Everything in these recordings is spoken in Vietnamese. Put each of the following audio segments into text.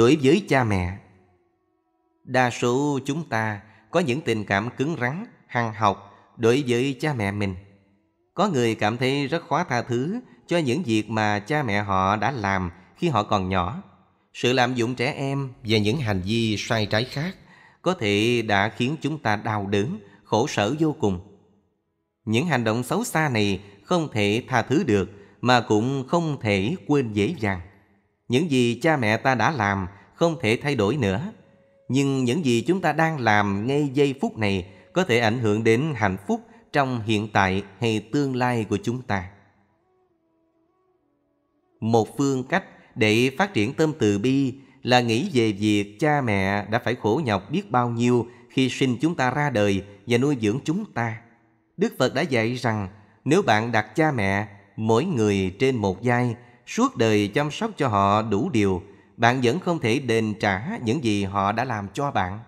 đối với cha mẹ. Đa số chúng ta có những tình cảm cứng rắn, hằn học đối với cha mẹ mình. Có người cảm thấy rất khó tha thứ cho những việc mà cha mẹ họ đã làm khi họ còn nhỏ. Sự lạm dụng trẻ em và những hành vi sai trái khác có thể đã khiến chúng ta đau đớn, khổ sở vô cùng. Những hành động xấu xa này không thể tha thứ được mà cũng không thể quên dễ dàng. Những gì cha mẹ ta đã làm không thể thay đổi nữa. Nhưng những gì chúng ta đang làm ngay giây phút này có thể ảnh hưởng đến hạnh phúc trong hiện tại hay tương lai của chúng ta. Một phương cách để phát triển tâm từ bi là nghĩ về việc cha mẹ đã phải khổ nhọc biết bao nhiêu khi sinh chúng ta ra đời và nuôi dưỡng chúng ta. Đức Phật đã dạy rằng nếu bạn đặt cha mẹ, mỗi người trên một vai, suốt đời chăm sóc cho họ đủ điều bạn vẫn không thể đền trả những gì họ đã làm cho bạn.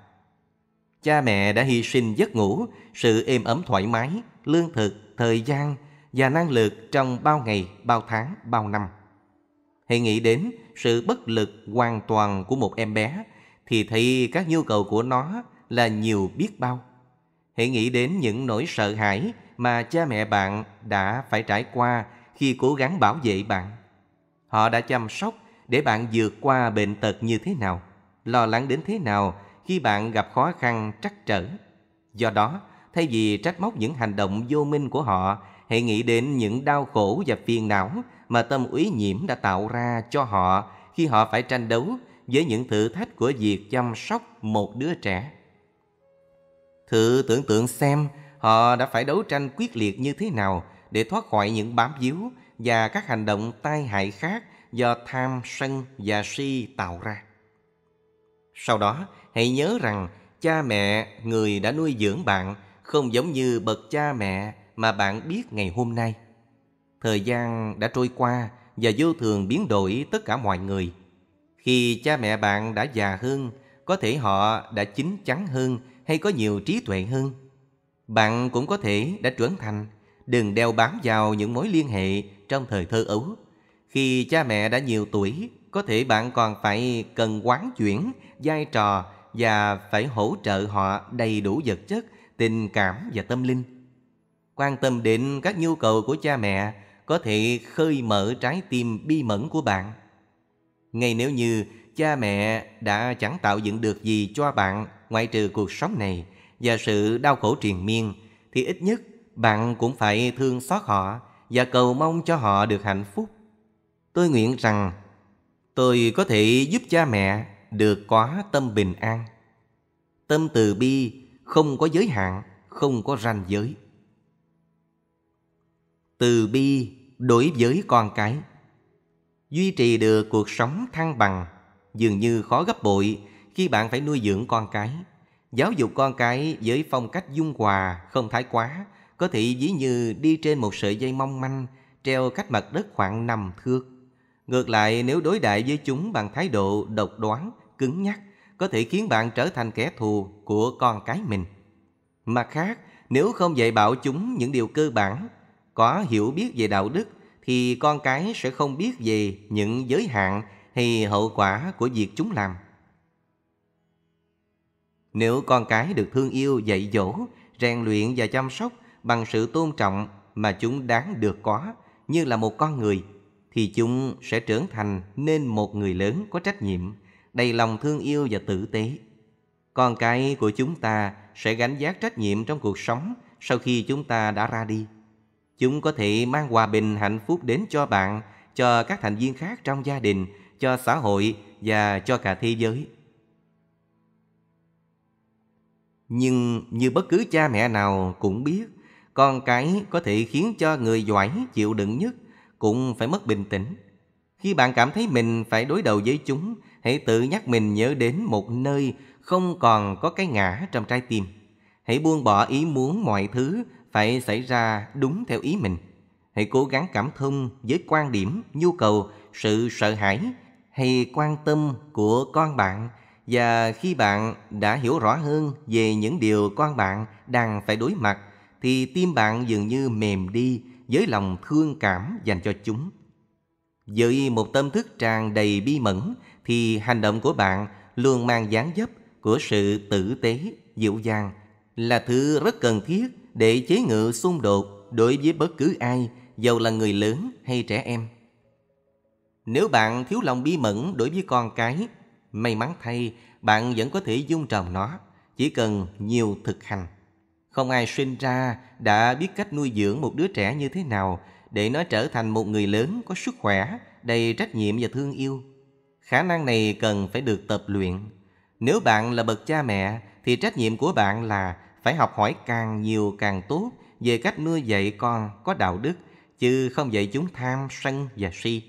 Cha mẹ đã hy sinh giấc ngủ, sự êm ấm thoải mái, lương thực, thời gian và năng lực trong bao ngày, bao tháng, bao năm. Hãy nghĩ đến sự bất lực hoàn toàn của một em bé thì thấy các nhu cầu của nó là nhiều biết bao. Hãy nghĩ đến những nỗi sợ hãi mà cha mẹ bạn đã phải trải qua khi cố gắng bảo vệ bạn. Họ đã chăm sóc để bạn vượt qua bệnh tật như thế nào, lo lắng đến thế nào khi bạn gặp khó khăn trắc trở. Do đó, thay vì trách móc những hành động vô minh của họ, hãy nghĩ đến những đau khổ và phiền não mà tâm úy nhiễm đã tạo ra cho họ khi họ phải tranh đấu với những thử thách của việc chăm sóc một đứa trẻ. Thử tưởng tượng xem họ đã phải đấu tranh quyết liệt như thế nào để thoát khỏi những bám víu và các hành động tai hại khác do tham sân và si tạo ra. Sau đó, hãy nhớ rằng cha mẹ, người đã nuôi dưỡng bạn không giống như bậc cha mẹ mà bạn biết ngày hôm nay. Thời gian đã trôi qua và vô thường biến đổi tất cả mọi người. Khi cha mẹ bạn đã già hơn, có thể họ đã chín chắn hơn hay có nhiều trí tuệ hơn. Bạn cũng có thể đã trưởng thành, đừng đeo bám vào những mối liên hệ trong thời thơ ấu khi cha mẹ đã nhiều tuổi, có thể bạn còn phải cần quán chuyển, vai trò và phải hỗ trợ họ đầy đủ vật chất, tình cảm và tâm linh. Quan tâm đến các nhu cầu của cha mẹ có thể khơi mở trái tim bi mẫn của bạn. Ngay nếu như cha mẹ đã chẳng tạo dựng được gì cho bạn ngoại trừ cuộc sống này và sự đau khổ triền miên, thì ít nhất bạn cũng phải thương xót họ và cầu mong cho họ được hạnh phúc tôi nguyện rằng tôi có thể giúp cha mẹ được quá tâm bình an. Tâm từ bi không có giới hạn, không có ranh giới. Từ bi đối với con cái duy trì được cuộc sống thăng bằng dường như khó gấp bội khi bạn phải nuôi dưỡng con cái giáo dục con cái với phong cách dung hòa không thái quá có thể ví như đi trên một sợi dây mong manh treo cách mặt đất khoảng năm thước Ngược lại nếu đối đại với chúng bằng thái độ độc đoán, cứng nhắc, có thể khiến bạn trở thành kẻ thù của con cái mình. Mặt khác, nếu không dạy bảo chúng những điều cơ bản, có hiểu biết về đạo đức, thì con cái sẽ không biết về những giới hạn hay hậu quả của việc chúng làm. Nếu con cái được thương yêu, dạy dỗ, rèn luyện và chăm sóc bằng sự tôn trọng mà chúng đáng được có như là một con người – thì chúng sẽ trưởng thành nên một người lớn có trách nhiệm, đầy lòng thương yêu và tử tế. Con cái của chúng ta sẽ gánh vác trách nhiệm trong cuộc sống sau khi chúng ta đã ra đi. Chúng có thể mang hòa bình hạnh phúc đến cho bạn, cho các thành viên khác trong gia đình, cho xã hội và cho cả thế giới. Nhưng như bất cứ cha mẹ nào cũng biết, con cái có thể khiến cho người giỏi chịu đựng nhất – cũng phải mất bình tĩnh. Khi bạn cảm thấy mình phải đối đầu với chúng, hãy tự nhắc mình nhớ đến một nơi không còn có cái ngã trong trái tim. Hãy buông bỏ ý muốn mọi thứ phải xảy ra đúng theo ý mình. Hãy cố gắng cảm thông với quan điểm, nhu cầu, sự sợ hãi hay quan tâm của con bạn và khi bạn đã hiểu rõ hơn về những điều con bạn đang phải đối mặt thì tim bạn dường như mềm đi với lòng thương cảm dành cho chúng. Với một tâm thức tràn đầy bi mẫn thì hành động của bạn luôn mang dáng dấp của sự tử tế, dịu dàng là thứ rất cần thiết để chế ngự xung đột đối với bất cứ ai, dầu là người lớn hay trẻ em. Nếu bạn thiếu lòng bi mẫn đối với con cái, may mắn thay bạn vẫn có thể dung trồng nó, chỉ cần nhiều thực hành. Không ai sinh ra đã biết cách nuôi dưỡng một đứa trẻ như thế nào để nó trở thành một người lớn có sức khỏe, đầy trách nhiệm và thương yêu. Khả năng này cần phải được tập luyện. Nếu bạn là bậc cha mẹ thì trách nhiệm của bạn là phải học hỏi càng nhiều càng tốt về cách nuôi dạy con có đạo đức chứ không dạy chúng tham, sân và si.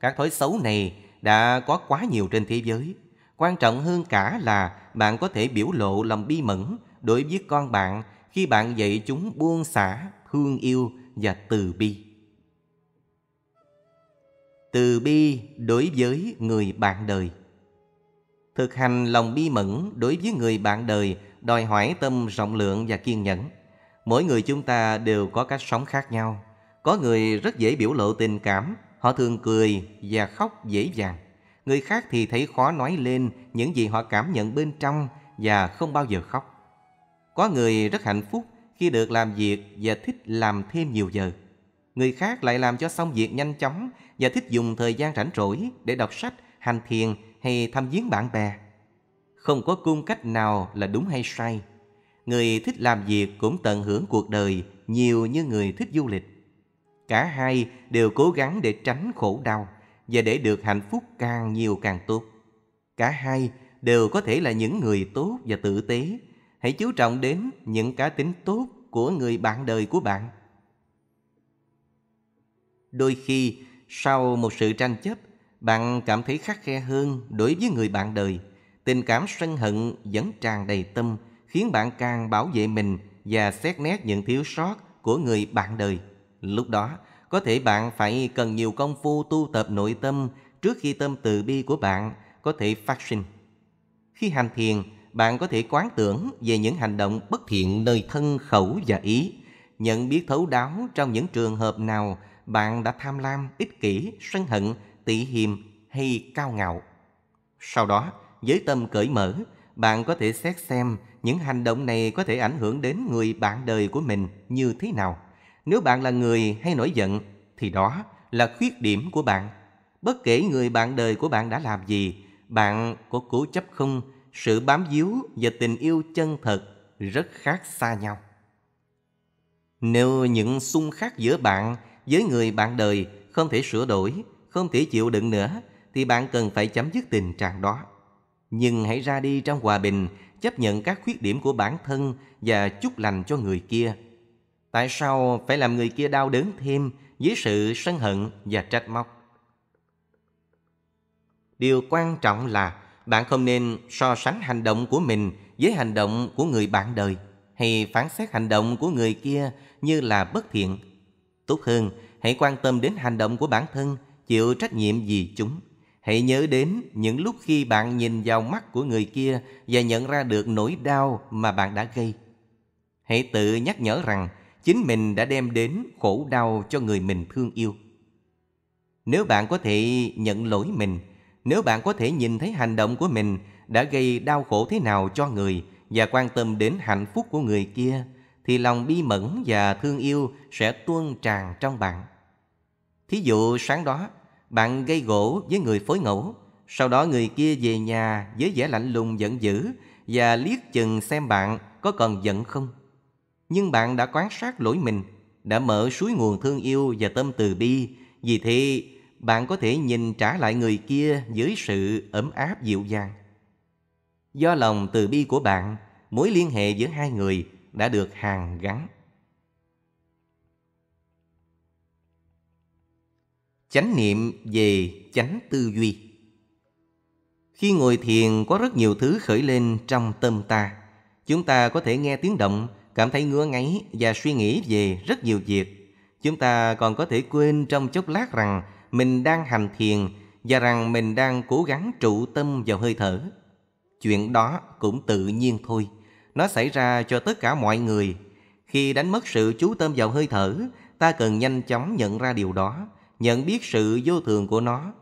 Các thói xấu này đã có quá nhiều trên thế giới. Quan trọng hơn cả là bạn có thể biểu lộ lòng bi mẫn đối với con bạn khi bạn dạy chúng buông xả, thương yêu và từ bi. Từ bi đối với người bạn đời Thực hành lòng bi mẫn đối với người bạn đời đòi hỏi tâm rộng lượng và kiên nhẫn. Mỗi người chúng ta đều có cách sống khác nhau. Có người rất dễ biểu lộ tình cảm, họ thường cười và khóc dễ dàng. Người khác thì thấy khó nói lên những gì họ cảm nhận bên trong và không bao giờ khóc. Có người rất hạnh phúc khi được làm việc và thích làm thêm nhiều giờ. Người khác lại làm cho xong việc nhanh chóng và thích dùng thời gian rảnh rỗi để đọc sách, hành thiền hay thăm viếng bạn bè. Không có cung cách nào là đúng hay sai. Người thích làm việc cũng tận hưởng cuộc đời nhiều như người thích du lịch. Cả hai đều cố gắng để tránh khổ đau và để được hạnh phúc càng nhiều càng tốt. Cả hai đều có thể là những người tốt và tử tế hãy chú trọng đến những cá tính tốt của người bạn đời của bạn. Đôi khi, sau một sự tranh chấp, bạn cảm thấy khắc khe hơn đối với người bạn đời. Tình cảm sân hận vẫn tràn đầy tâm, khiến bạn càng bảo vệ mình và xét nét những thiếu sót của người bạn đời. Lúc đó, có thể bạn phải cần nhiều công phu tu tập nội tâm trước khi tâm từ bi của bạn có thể phát sinh. Khi hành thiền, bạn có thể quán tưởng về những hành động bất thiện nơi thân khẩu và ý, nhận biết thấu đáo trong những trường hợp nào bạn đã tham lam, ích kỷ, sân hận, tị hiềm hay cao ngạo. Sau đó, với tâm cởi mở, bạn có thể xét xem những hành động này có thể ảnh hưởng đến người bạn đời của mình như thế nào. Nếu bạn là người hay nổi giận thì đó là khuyết điểm của bạn. Bất kể người bạn đời của bạn đã làm gì, bạn có cố chấp không sự bám víu và tình yêu chân thật rất khác xa nhau. Nếu những xung khắc giữa bạn với người bạn đời không thể sửa đổi, không thể chịu đựng nữa, thì bạn cần phải chấm dứt tình trạng đó. Nhưng hãy ra đi trong hòa bình, chấp nhận các khuyết điểm của bản thân và chúc lành cho người kia. Tại sao phải làm người kia đau đớn thêm với sự sân hận và trách móc? Điều quan trọng là bạn không nên so sánh hành động của mình với hành động của người bạn đời hay phán xét hành động của người kia như là bất thiện. Tốt hơn, hãy quan tâm đến hành động của bản thân, chịu trách nhiệm vì chúng. Hãy nhớ đến những lúc khi bạn nhìn vào mắt của người kia và nhận ra được nỗi đau mà bạn đã gây. Hãy tự nhắc nhở rằng chính mình đã đem đến khổ đau cho người mình thương yêu. Nếu bạn có thể nhận lỗi mình, nếu bạn có thể nhìn thấy hành động của mình đã gây đau khổ thế nào cho người và quan tâm đến hạnh phúc của người kia thì lòng bi mẫn và thương yêu sẽ tuôn tràn trong bạn. Thí dụ sáng đó, bạn gây gỗ với người phối ngẫu, sau đó người kia về nhà với vẻ lạnh lùng giận dữ và liếc chừng xem bạn có còn giận không. Nhưng bạn đã quan sát lỗi mình, đã mở suối nguồn thương yêu và tâm từ bi, vì thế bạn có thể nhìn trả lại người kia dưới sự ấm áp dịu dàng. Do lòng từ bi của bạn, mối liên hệ giữa hai người đã được hàn gắn. Chánh niệm về chánh tư duy Khi ngồi thiền có rất nhiều thứ khởi lên trong tâm ta. Chúng ta có thể nghe tiếng động, cảm thấy ngứa ngáy và suy nghĩ về rất nhiều việc. Chúng ta còn có thể quên trong chốc lát rằng mình đang hành thiền và rằng mình đang cố gắng trụ tâm vào hơi thở. Chuyện đó cũng tự nhiên thôi. Nó xảy ra cho tất cả mọi người. Khi đánh mất sự chú tâm vào hơi thở, ta cần nhanh chóng nhận ra điều đó, nhận biết sự vô thường của nó.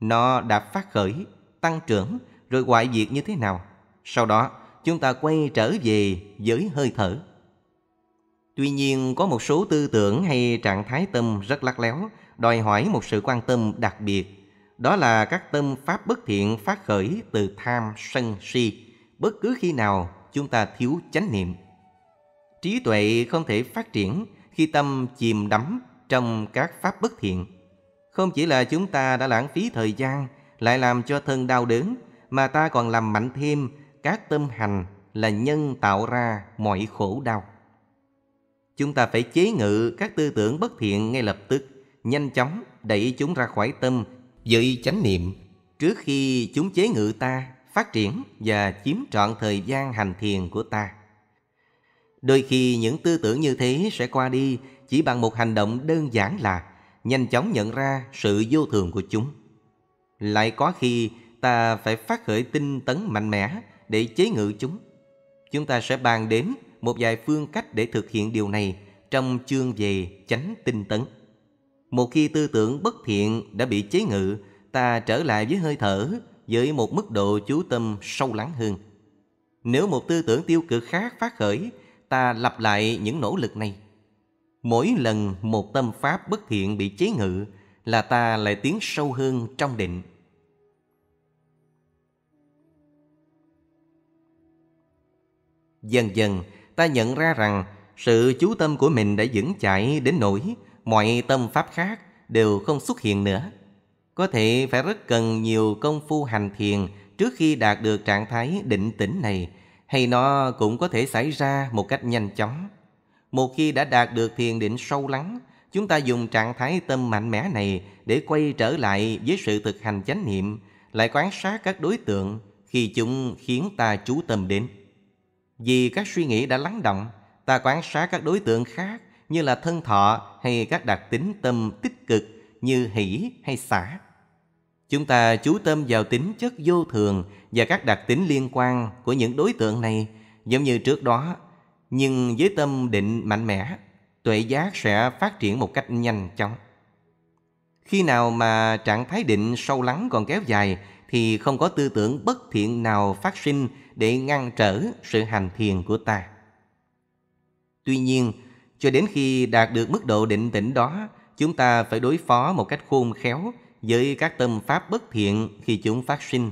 Nó đã phát khởi, tăng trưởng, rồi hoại diệt như thế nào. Sau đó, chúng ta quay trở về với hơi thở. Tuy nhiên, có một số tư tưởng hay trạng thái tâm rất lắc léo, đòi hỏi một sự quan tâm đặc biệt. Đó là các tâm pháp bất thiện phát khởi từ tham sân si, bất cứ khi nào chúng ta thiếu chánh niệm. Trí tuệ không thể phát triển khi tâm chìm đắm trong các pháp bất thiện. Không chỉ là chúng ta đã lãng phí thời gian, lại làm cho thân đau đớn, mà ta còn làm mạnh thêm các tâm hành là nhân tạo ra mọi khổ đau. Chúng ta phải chế ngự các tư tưởng bất thiện ngay lập tức nhanh chóng đẩy chúng ra khỏi tâm dự chánh niệm trước khi chúng chế ngự ta phát triển và chiếm trọn thời gian hành thiền của ta đôi khi những tư tưởng như thế sẽ qua đi chỉ bằng một hành động đơn giản là nhanh chóng nhận ra sự vô thường của chúng lại có khi ta phải phát khởi tinh tấn mạnh mẽ để chế ngự chúng chúng ta sẽ bàn đến một vài phương cách để thực hiện điều này trong chương về chánh tinh tấn một khi tư tưởng bất thiện đã bị chế ngự, ta trở lại với hơi thở, với một mức độ chú tâm sâu lắng hơn. Nếu một tư tưởng tiêu cực khác phát khởi, ta lặp lại những nỗ lực này. Mỗi lần một tâm pháp bất thiện bị chế ngự là ta lại tiến sâu hơn trong định. Dần dần, ta nhận ra rằng sự chú tâm của mình đã vững chãi đến nỗi mọi tâm pháp khác đều không xuất hiện nữa. Có thể phải rất cần nhiều công phu hành thiền trước khi đạt được trạng thái định tĩnh này, hay nó cũng có thể xảy ra một cách nhanh chóng. Một khi đã đạt được thiền định sâu lắng, chúng ta dùng trạng thái tâm mạnh mẽ này để quay trở lại với sự thực hành chánh niệm, lại quan sát các đối tượng khi chúng khiến ta chú tâm đến. Vì các suy nghĩ đã lắng động, ta quan sát các đối tượng khác như là thân thọ hay các đặc tính tâm tích cực như hỷ hay xả. Chúng ta chú tâm vào tính chất vô thường và các đặc tính liên quan của những đối tượng này giống như trước đó, nhưng với tâm định mạnh mẽ, tuệ giác sẽ phát triển một cách nhanh chóng. Khi nào mà trạng thái định sâu lắng còn kéo dài thì không có tư tưởng bất thiện nào phát sinh để ngăn trở sự hành thiền của ta. Tuy nhiên, cho đến khi đạt được mức độ định tĩnh đó, chúng ta phải đối phó một cách khôn khéo với các tâm pháp bất thiện khi chúng phát sinh.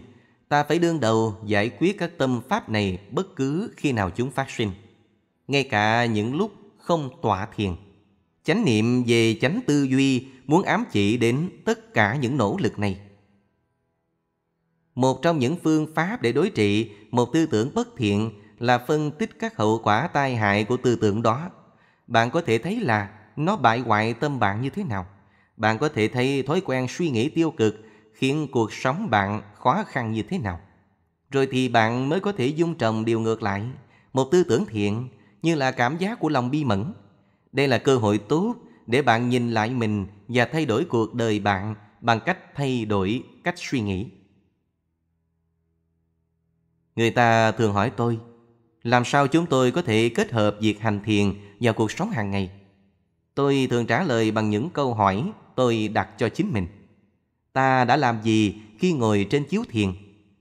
Ta phải đương đầu giải quyết các tâm pháp này bất cứ khi nào chúng phát sinh. Ngay cả những lúc không tọa thiền. Chánh niệm về chánh tư duy muốn ám chỉ đến tất cả những nỗ lực này. Một trong những phương pháp để đối trị một tư tưởng bất thiện là phân tích các hậu quả tai hại của tư tưởng đó bạn có thể thấy là nó bại hoại tâm bạn như thế nào. Bạn có thể thấy thói quen suy nghĩ tiêu cực khiến cuộc sống bạn khó khăn như thế nào. Rồi thì bạn mới có thể dung trồng điều ngược lại, một tư tưởng thiện như là cảm giác của lòng bi mẫn. Đây là cơ hội tốt để bạn nhìn lại mình và thay đổi cuộc đời bạn bằng cách thay đổi cách suy nghĩ. Người ta thường hỏi tôi, làm sao chúng tôi có thể kết hợp việc hành thiền vào cuộc sống hàng ngày? Tôi thường trả lời bằng những câu hỏi tôi đặt cho chính mình. Ta đã làm gì khi ngồi trên chiếu thiền?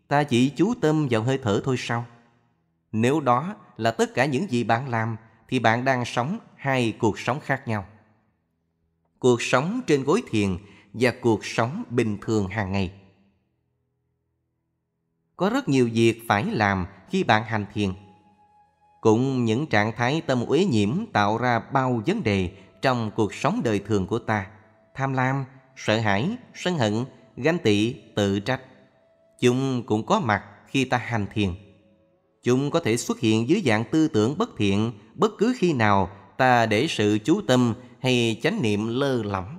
Ta chỉ chú tâm vào hơi thở thôi sao? Nếu đó là tất cả những gì bạn làm thì bạn đang sống hai cuộc sống khác nhau. Cuộc sống trên gối thiền và cuộc sống bình thường hàng ngày. Có rất nhiều việc phải làm khi bạn hành thiền cũng những trạng thái tâm uế nhiễm tạo ra bao vấn đề trong cuộc sống đời thường của ta. Tham lam, sợ hãi, sân hận, ganh tị, tự trách. Chúng cũng có mặt khi ta hành thiền. Chúng có thể xuất hiện dưới dạng tư tưởng bất thiện bất cứ khi nào ta để sự chú tâm hay chánh niệm lơ lỏng.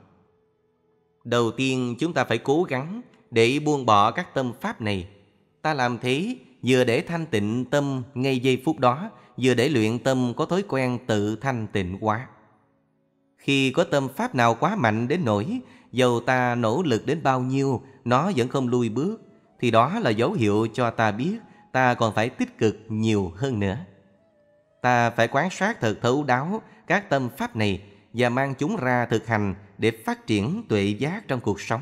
Đầu tiên chúng ta phải cố gắng để buông bỏ các tâm pháp này. Ta làm thế vừa để thanh tịnh tâm ngay giây phút đó vừa để luyện tâm có thói quen tự thanh tịnh quá Khi có tâm pháp nào quá mạnh đến nỗi dầu ta nỗ lực đến bao nhiêu nó vẫn không lui bước thì đó là dấu hiệu cho ta biết ta còn phải tích cực nhiều hơn nữa. Ta phải quan sát thật thấu đáo các tâm pháp này và mang chúng ra thực hành để phát triển tuệ giác trong cuộc sống.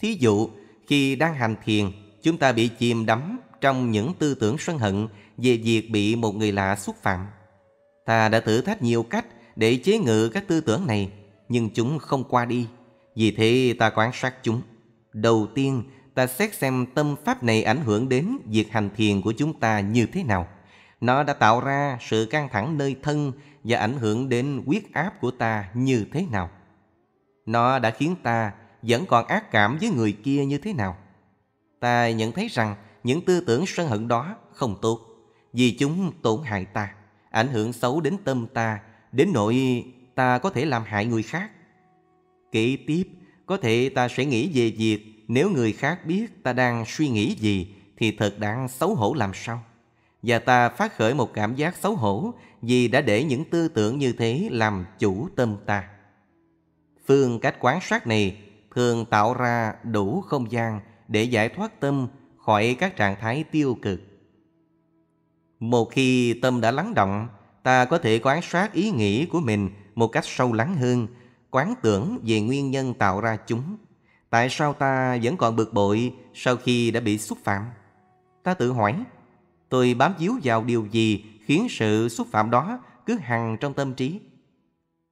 Thí dụ, khi đang hành thiền, chúng ta bị chìm đắm trong những tư tưởng sân hận về việc bị một người lạ xúc phạm. Ta đã thử thách nhiều cách để chế ngự các tư tưởng này, nhưng chúng không qua đi. Vì thế ta quan sát chúng. Đầu tiên, ta xét xem tâm pháp này ảnh hưởng đến việc hành thiền của chúng ta như thế nào. Nó đã tạo ra sự căng thẳng nơi thân và ảnh hưởng đến huyết áp của ta như thế nào. Nó đã khiến ta vẫn còn ác cảm với người kia như thế nào. Ta nhận thấy rằng những tư tưởng sân hận đó không tốt vì chúng tổn hại ta, ảnh hưởng xấu đến tâm ta, đến nỗi ta có thể làm hại người khác. Kể tiếp, có thể ta sẽ nghĩ về việc nếu người khác biết ta đang suy nghĩ gì thì thật đáng xấu hổ làm sao. Và ta phát khởi một cảm giác xấu hổ vì đã để những tư tưởng như thế làm chủ tâm ta. Phương cách quán sát này thường tạo ra đủ không gian để giải thoát tâm khỏi các trạng thái tiêu cực. Một khi tâm đã lắng động, ta có thể quán sát ý nghĩ của mình một cách sâu lắng hơn, quán tưởng về nguyên nhân tạo ra chúng. Tại sao ta vẫn còn bực bội sau khi đã bị xúc phạm? Ta tự hỏi, tôi bám víu vào điều gì khiến sự xúc phạm đó cứ hằng trong tâm trí?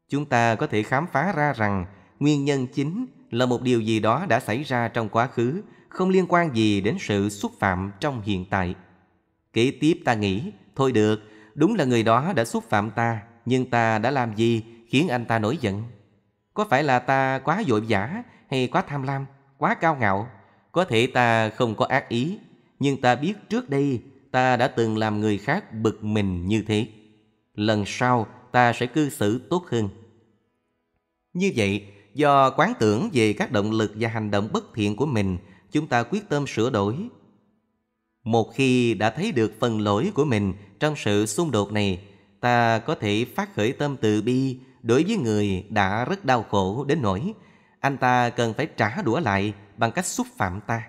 Chúng ta có thể khám phá ra rằng nguyên nhân chính là một điều gì đó đã xảy ra trong quá khứ, không liên quan gì đến sự xúc phạm trong hiện tại. Kế tiếp ta nghĩ, thôi được, đúng là người đó đã xúc phạm ta, nhưng ta đã làm gì khiến anh ta nổi giận? Có phải là ta quá vội giả hay quá tham lam, quá cao ngạo? Có thể ta không có ác ý, nhưng ta biết trước đây ta đã từng làm người khác bực mình như thế. Lần sau ta sẽ cư xử tốt hơn. Như vậy, do quán tưởng về các động lực và hành động bất thiện của mình, chúng ta quyết tâm sửa đổi một khi đã thấy được phần lỗi của mình trong sự xung đột này, ta có thể phát khởi tâm từ bi đối với người đã rất đau khổ đến nỗi anh ta cần phải trả đũa lại bằng cách xúc phạm ta.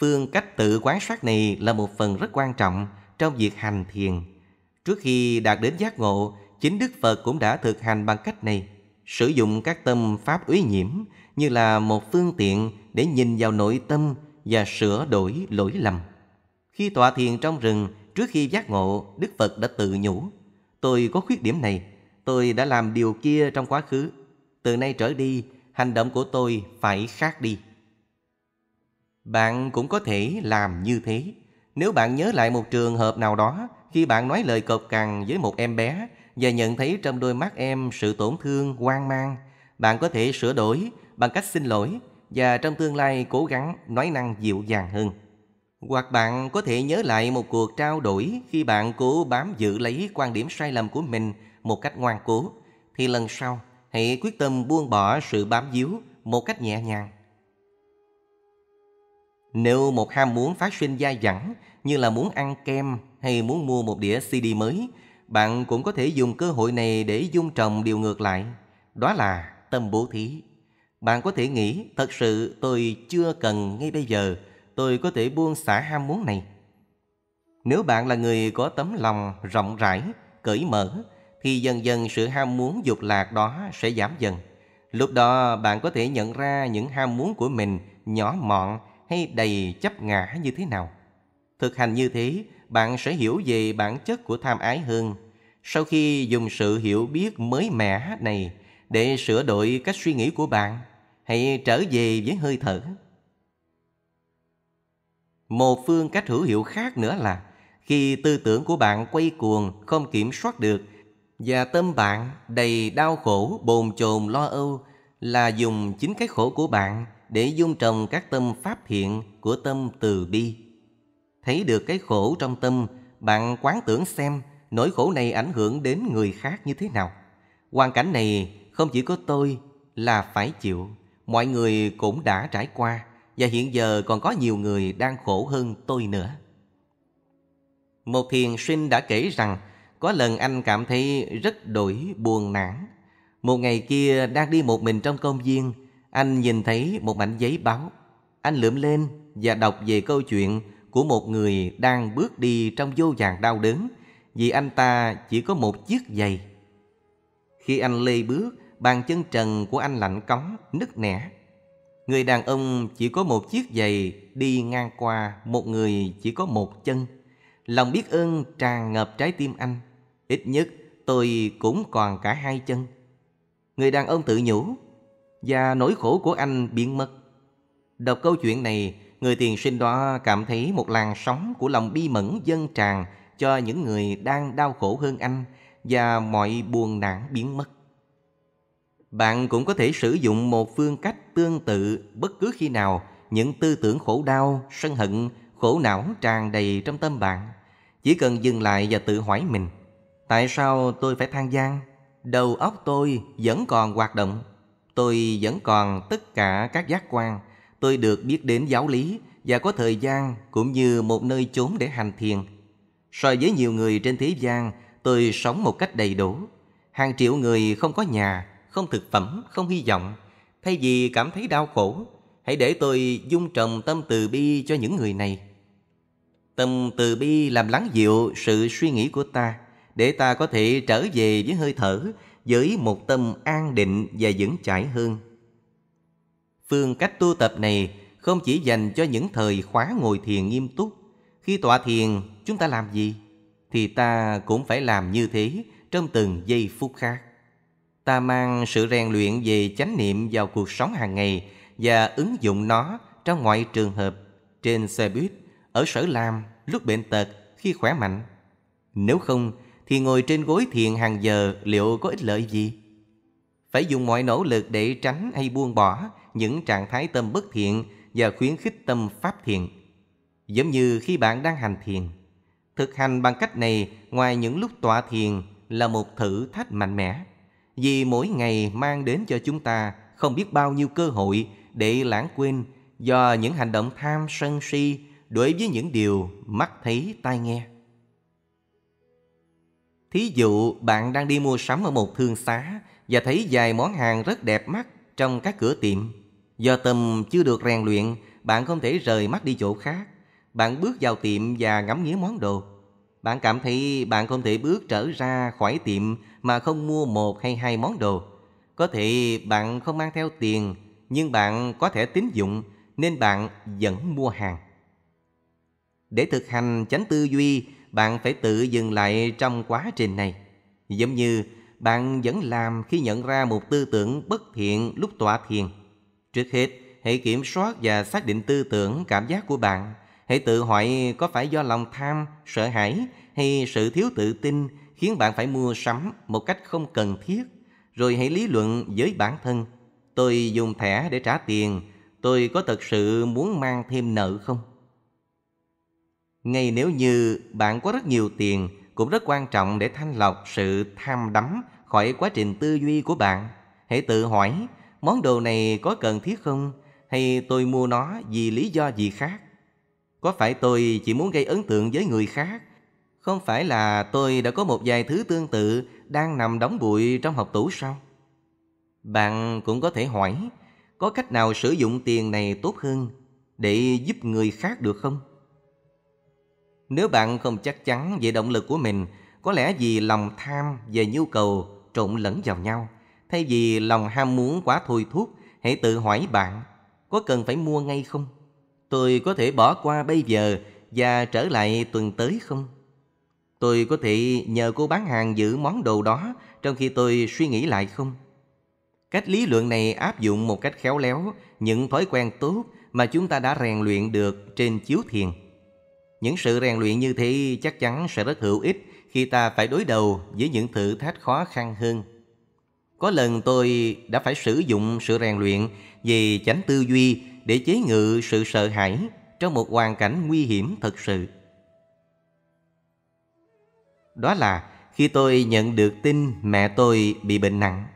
Phương cách tự quán sát này là một phần rất quan trọng trong việc hành thiền. Trước khi đạt đến giác ngộ, chính Đức Phật cũng đã thực hành bằng cách này, sử dụng các tâm pháp úy nhiễm như là một phương tiện để nhìn vào nội tâm và sửa đổi lỗi lầm. Khi tọa thiền trong rừng, trước khi giác ngộ, Đức Phật đã tự nhủ, tôi có khuyết điểm này, tôi đã làm điều kia trong quá khứ. Từ nay trở đi, hành động của tôi phải khác đi. Bạn cũng có thể làm như thế. Nếu bạn nhớ lại một trường hợp nào đó khi bạn nói lời cộc cằn với một em bé và nhận thấy trong đôi mắt em sự tổn thương, hoang mang, bạn có thể sửa đổi bằng cách xin lỗi và trong tương lai cố gắng nói năng dịu dàng hơn. Hoặc bạn có thể nhớ lại một cuộc trao đổi khi bạn cố bám giữ lấy quan điểm sai lầm của mình một cách ngoan cố, thì lần sau hãy quyết tâm buông bỏ sự bám víu một cách nhẹ nhàng. Nếu một ham muốn phát sinh dai dẳng như là muốn ăn kem hay muốn mua một đĩa CD mới, bạn cũng có thể dùng cơ hội này để dung trồng điều ngược lại, đó là tâm bố thí. Bạn có thể nghĩ, thật sự tôi chưa cần ngay bây giờ, tôi có thể buông xả ham muốn này. Nếu bạn là người có tấm lòng rộng rãi, cởi mở, thì dần dần sự ham muốn dục lạc đó sẽ giảm dần. Lúc đó bạn có thể nhận ra những ham muốn của mình nhỏ mọn hay đầy chấp ngã như thế nào. Thực hành như thế, bạn sẽ hiểu về bản chất của tham ái hơn. Sau khi dùng sự hiểu biết mới mẻ này để sửa đổi cách suy nghĩ của bạn, hãy trở về với hơi thở. Một phương cách hữu hiệu khác nữa là khi tư tưởng của bạn quay cuồng, không kiểm soát được và tâm bạn đầy đau khổ, bồn chồn, lo âu là dùng chính cái khổ của bạn để dung trồng các tâm pháp hiện của tâm từ bi. Thấy được cái khổ trong tâm, bạn quán tưởng xem nỗi khổ này ảnh hưởng đến người khác như thế nào. Hoàn cảnh này không chỉ có tôi là phải chịu mọi người cũng đã trải qua và hiện giờ còn có nhiều người đang khổ hơn tôi nữa. Một thiền sinh đã kể rằng có lần anh cảm thấy rất đổi buồn nản. Một ngày kia đang đi một mình trong công viên, anh nhìn thấy một mảnh giấy báo. Anh lượm lên và đọc về câu chuyện của một người đang bước đi trong vô vàng đau đớn vì anh ta chỉ có một chiếc giày. Khi anh lê bước, Bàn chân trần của anh lạnh cống, nứt nẻ. Người đàn ông chỉ có một chiếc giày đi ngang qua một người chỉ có một chân. Lòng biết ơn tràn ngập trái tim anh. Ít nhất tôi cũng còn cả hai chân. Người đàn ông tự nhủ và nỗi khổ của anh biến mất. Đọc câu chuyện này, người tiền sinh đó cảm thấy một làn sóng của lòng bi mẫn dâng tràn cho những người đang đau khổ hơn anh và mọi buồn nản biến mất. Bạn cũng có thể sử dụng một phương cách tương tự bất cứ khi nào những tư tưởng khổ đau, sân hận, khổ não tràn đầy trong tâm bạn. Chỉ cần dừng lại và tự hỏi mình, tại sao tôi phải than gian? Đầu óc tôi vẫn còn hoạt động, tôi vẫn còn tất cả các giác quan, tôi được biết đến giáo lý và có thời gian cũng như một nơi chốn để hành thiền. So với nhiều người trên thế gian, tôi sống một cách đầy đủ. Hàng triệu người không có nhà, không thực phẩm, không hy vọng. Thay vì cảm thấy đau khổ, hãy để tôi dung trồng tâm từ bi cho những người này. Tâm từ bi làm lắng dịu sự suy nghĩ của ta, để ta có thể trở về với hơi thở, với một tâm an định và vững chãi hơn. Phương cách tu tập này không chỉ dành cho những thời khóa ngồi thiền nghiêm túc. Khi tọa thiền, chúng ta làm gì? Thì ta cũng phải làm như thế trong từng giây phút khác ta mang sự rèn luyện về chánh niệm vào cuộc sống hàng ngày và ứng dụng nó trong mọi trường hợp trên xe buýt, ở sở làm, lúc bệnh tật, khi khỏe mạnh. Nếu không, thì ngồi trên gối thiền hàng giờ liệu có ích lợi gì? Phải dùng mọi nỗ lực để tránh hay buông bỏ những trạng thái tâm bất thiện và khuyến khích tâm pháp thiện. Giống như khi bạn đang hành thiền. Thực hành bằng cách này ngoài những lúc tọa thiền là một thử thách mạnh mẽ vì mỗi ngày mang đến cho chúng ta không biết bao nhiêu cơ hội để lãng quên do những hành động tham sân si đối với những điều mắt thấy tai nghe. Thí dụ bạn đang đi mua sắm ở một thương xá và thấy vài món hàng rất đẹp mắt trong các cửa tiệm. Do tầm chưa được rèn luyện, bạn không thể rời mắt đi chỗ khác. Bạn bước vào tiệm và ngắm nghía món đồ. Bạn cảm thấy bạn không thể bước trở ra khỏi tiệm mà không mua một hay hai món đồ. Có thể bạn không mang theo tiền, nhưng bạn có thể tín dụng nên bạn vẫn mua hàng. Để thực hành chánh tư duy, bạn phải tự dừng lại trong quá trình này. Giống như bạn vẫn làm khi nhận ra một tư tưởng bất thiện lúc tọa thiền. Trước hết, hãy kiểm soát và xác định tư tưởng cảm giác của bạn hãy tự hỏi có phải do lòng tham, sợ hãi hay sự thiếu tự tin khiến bạn phải mua sắm một cách không cần thiết, rồi hãy lý luận với bản thân. Tôi dùng thẻ để trả tiền, tôi có thật sự muốn mang thêm nợ không? Ngay nếu như bạn có rất nhiều tiền, cũng rất quan trọng để thanh lọc sự tham đắm khỏi quá trình tư duy của bạn. Hãy tự hỏi, món đồ này có cần thiết không? Hay tôi mua nó vì lý do gì khác? Có phải tôi chỉ muốn gây ấn tượng với người khác? Không phải là tôi đã có một vài thứ tương tự đang nằm đóng bụi trong hộp tủ sao? Bạn cũng có thể hỏi, có cách nào sử dụng tiền này tốt hơn để giúp người khác được không? Nếu bạn không chắc chắn về động lực của mình, có lẽ vì lòng tham và nhu cầu trộn lẫn vào nhau, thay vì lòng ham muốn quá thôi thúc, hãy tự hỏi bạn có cần phải mua ngay không? tôi có thể bỏ qua bây giờ và trở lại tuần tới không? Tôi có thể nhờ cô bán hàng giữ món đồ đó trong khi tôi suy nghĩ lại không? Cách lý luận này áp dụng một cách khéo léo những thói quen tốt mà chúng ta đã rèn luyện được trên chiếu thiền. Những sự rèn luyện như thế chắc chắn sẽ rất hữu ích khi ta phải đối đầu với những thử thách khó khăn hơn. Có lần tôi đã phải sử dụng sự rèn luyện về tránh tư duy để chế ngự sự sợ hãi trong một hoàn cảnh nguy hiểm thật sự. Đó là khi tôi nhận được tin mẹ tôi bị bệnh nặng.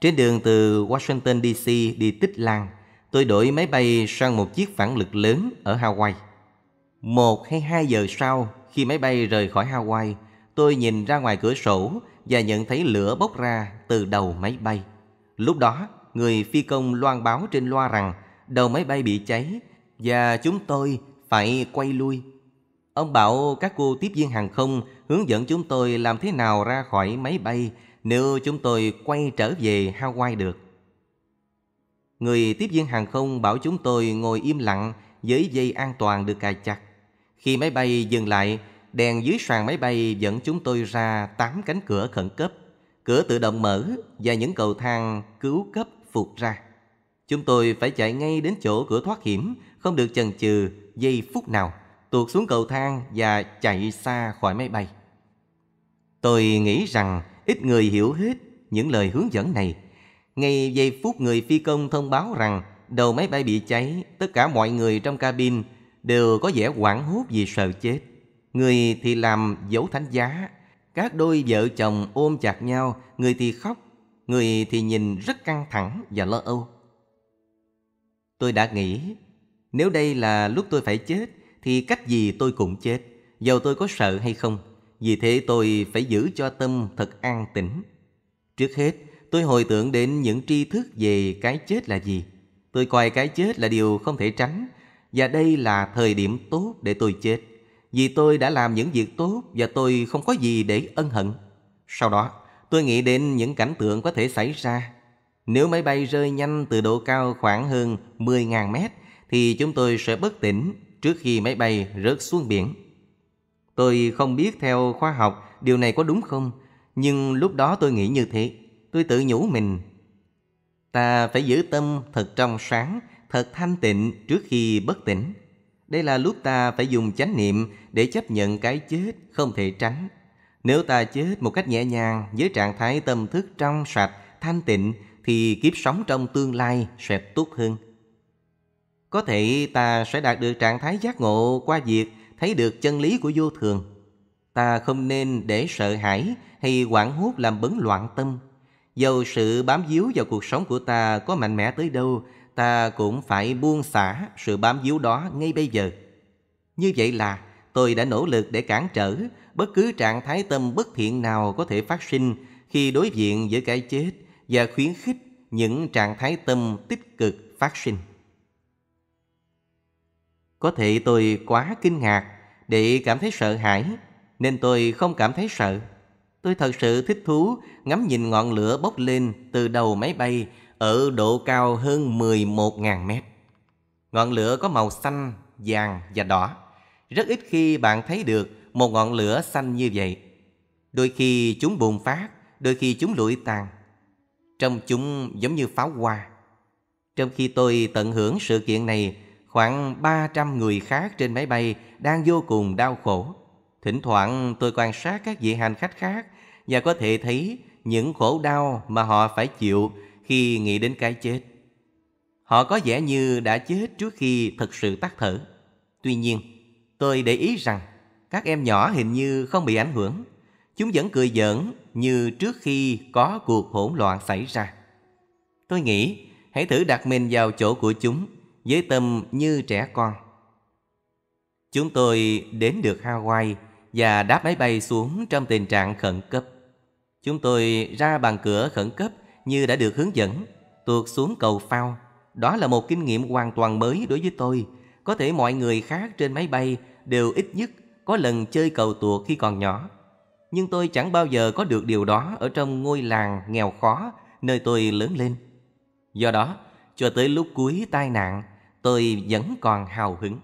Trên đường từ Washington DC đi Tích Lan, tôi đổi máy bay sang một chiếc phản lực lớn ở Hawaii. Một hay hai giờ sau, khi máy bay rời khỏi Hawaii, tôi nhìn ra ngoài cửa sổ và nhận thấy lửa bốc ra từ đầu máy bay. Lúc đó, người phi công loan báo trên loa rằng đầu máy bay bị cháy và chúng tôi phải quay lui. Ông bảo các cô tiếp viên hàng không hướng dẫn chúng tôi làm thế nào ra khỏi máy bay nếu chúng tôi quay trở về Hawaii được. Người tiếp viên hàng không bảo chúng tôi ngồi im lặng với dây an toàn được cài chặt. Khi máy bay dừng lại, đèn dưới sàn máy bay dẫn chúng tôi ra tám cánh cửa khẩn cấp, cửa tự động mở và những cầu thang cứu cấp phục ra. Chúng tôi phải chạy ngay đến chỗ cửa thoát hiểm, không được chần chừ giây phút nào, tuột xuống cầu thang và chạy xa khỏi máy bay. Tôi nghĩ rằng ít người hiểu hết những lời hướng dẫn này. Ngay giây phút người phi công thông báo rằng đầu máy bay bị cháy, tất cả mọi người trong cabin đều có vẻ hoảng hốt vì sợ chết. Người thì làm dấu thánh giá, các đôi vợ chồng ôm chặt nhau, người thì khóc, người thì nhìn rất căng thẳng và lo âu. Tôi đã nghĩ, nếu đây là lúc tôi phải chết, thì cách gì tôi cũng chết, dầu tôi có sợ hay không. Vì thế tôi phải giữ cho tâm thật an tĩnh. Trước hết, tôi hồi tưởng đến những tri thức về cái chết là gì. Tôi coi cái chết là điều không thể tránh, và đây là thời điểm tốt để tôi chết. Vì tôi đã làm những việc tốt và tôi không có gì để ân hận. Sau đó, tôi nghĩ đến những cảnh tượng có thể xảy ra nếu máy bay rơi nhanh từ độ cao khoảng hơn 10.000 mét thì chúng tôi sẽ bất tỉnh trước khi máy bay rớt xuống biển. Tôi không biết theo khoa học điều này có đúng không, nhưng lúc đó tôi nghĩ như thế. Tôi tự nhủ mình. Ta phải giữ tâm thật trong sáng, thật thanh tịnh trước khi bất tỉnh. Đây là lúc ta phải dùng chánh niệm để chấp nhận cái chết không thể tránh. Nếu ta chết một cách nhẹ nhàng với trạng thái tâm thức trong sạch, thanh tịnh thì kiếp sống trong tương lai sẽ tốt hơn. Có thể ta sẽ đạt được trạng thái giác ngộ qua việc thấy được chân lý của vô thường. Ta không nên để sợ hãi hay hoảng hốt làm bấn loạn tâm. Dầu sự bám víu vào cuộc sống của ta có mạnh mẽ tới đâu, ta cũng phải buông xả sự bám víu đó ngay bây giờ. Như vậy là tôi đã nỗ lực để cản trở bất cứ trạng thái tâm bất thiện nào có thể phát sinh khi đối diện với cái chết và khuyến khích những trạng thái tâm tích cực phát sinh. Có thể tôi quá kinh ngạc để cảm thấy sợ hãi, nên tôi không cảm thấy sợ. Tôi thật sự thích thú ngắm nhìn ngọn lửa bốc lên từ đầu máy bay ở độ cao hơn 11.000 mét. Ngọn lửa có màu xanh, vàng và đỏ. Rất ít khi bạn thấy được một ngọn lửa xanh như vậy. Đôi khi chúng bùng phát, đôi khi chúng lụi tàn. Trông chúng giống như pháo hoa. Trong khi tôi tận hưởng sự kiện này, khoảng 300 người khác trên máy bay đang vô cùng đau khổ. Thỉnh thoảng tôi quan sát các vị hành khách khác và có thể thấy những khổ đau mà họ phải chịu khi nghĩ đến cái chết. Họ có vẻ như đã chết trước khi thực sự tắt thở. Tuy nhiên, tôi để ý rằng các em nhỏ hình như không bị ảnh hưởng. Chúng vẫn cười giỡn như trước khi có cuộc hỗn loạn xảy ra. Tôi nghĩ hãy thử đặt mình vào chỗ của chúng với tâm như trẻ con. Chúng tôi đến được Hawaii và đáp máy bay xuống trong tình trạng khẩn cấp. Chúng tôi ra bằng cửa khẩn cấp như đã được hướng dẫn, tuột xuống cầu phao. Đó là một kinh nghiệm hoàn toàn mới đối với tôi. Có thể mọi người khác trên máy bay đều ít nhất có lần chơi cầu tuột khi còn nhỏ nhưng tôi chẳng bao giờ có được điều đó ở trong ngôi làng nghèo khó nơi tôi lớn lên. Do đó, cho tới lúc cuối tai nạn, tôi vẫn còn hào hứng.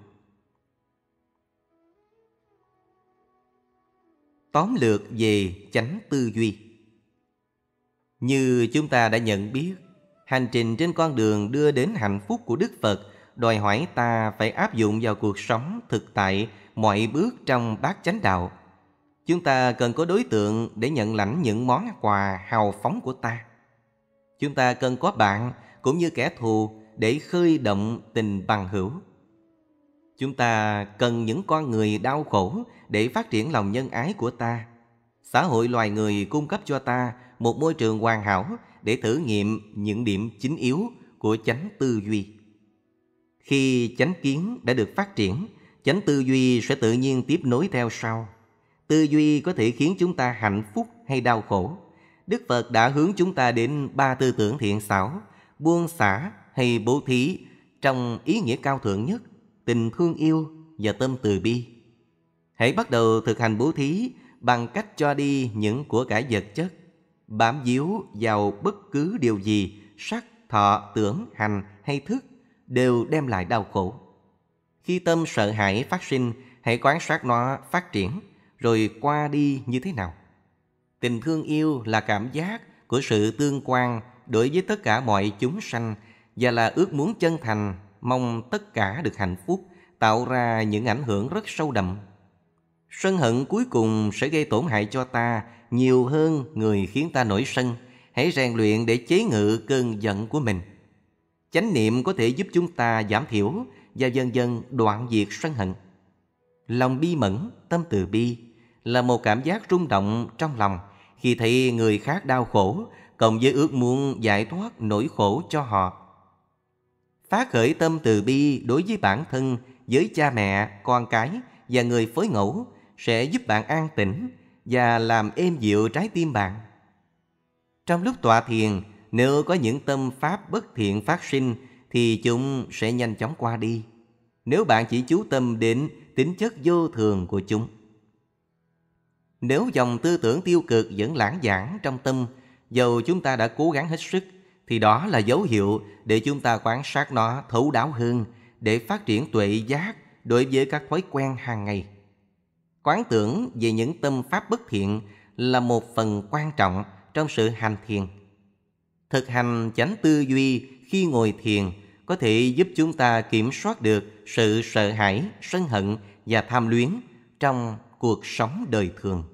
Tóm lược về chánh tư duy Như chúng ta đã nhận biết, hành trình trên con đường đưa đến hạnh phúc của Đức Phật đòi hỏi ta phải áp dụng vào cuộc sống thực tại mọi bước trong bát chánh đạo – Chúng ta cần có đối tượng để nhận lãnh những món quà hào phóng của ta. Chúng ta cần có bạn cũng như kẻ thù để khơi động tình bằng hữu. Chúng ta cần những con người đau khổ để phát triển lòng nhân ái của ta. Xã hội loài người cung cấp cho ta một môi trường hoàn hảo để thử nghiệm những điểm chính yếu của chánh tư duy. Khi chánh kiến đã được phát triển, chánh tư duy sẽ tự nhiên tiếp nối theo sau Tư duy có thể khiến chúng ta hạnh phúc hay đau khổ. Đức Phật đã hướng chúng ta đến ba tư tưởng thiện xảo, buông xả hay bố thí trong ý nghĩa cao thượng nhất, tình thương yêu và tâm từ bi. Hãy bắt đầu thực hành bố thí bằng cách cho đi những của cải vật chất, bám víu vào bất cứ điều gì, sắc, thọ, tưởng, hành hay thức đều đem lại đau khổ. Khi tâm sợ hãi phát sinh, hãy quan sát nó phát triển rồi qua đi như thế nào tình thương yêu là cảm giác của sự tương quan đối với tất cả mọi chúng sanh và là ước muốn chân thành mong tất cả được hạnh phúc tạo ra những ảnh hưởng rất sâu đậm sân hận cuối cùng sẽ gây tổn hại cho ta nhiều hơn người khiến ta nổi sân hãy rèn luyện để chế ngự cơn giận của mình chánh niệm có thể giúp chúng ta giảm thiểu và dần dần đoạn diệt sân hận lòng bi mẫn tâm từ bi là một cảm giác rung động trong lòng khi thấy người khác đau khổ, cộng với ước muốn giải thoát nỗi khổ cho họ. Phát khởi tâm từ bi đối với bản thân, với cha mẹ, con cái và người phối ngẫu sẽ giúp bạn an tĩnh và làm êm dịu trái tim bạn. Trong lúc tọa thiền, nếu có những tâm pháp bất thiện phát sinh thì chúng sẽ nhanh chóng qua đi. Nếu bạn chỉ chú tâm đến tính chất vô thường của chúng. Nếu dòng tư tưởng tiêu cực vẫn lãng giảng trong tâm, dầu chúng ta đã cố gắng hết sức, thì đó là dấu hiệu để chúng ta quan sát nó thấu đáo hơn, để phát triển tuệ giác đối với các thói quen hàng ngày. Quán tưởng về những tâm pháp bất thiện là một phần quan trọng trong sự hành thiền. Thực hành chánh tư duy khi ngồi thiền có thể giúp chúng ta kiểm soát được sự sợ hãi, sân hận và tham luyến trong cuộc sống đời thường.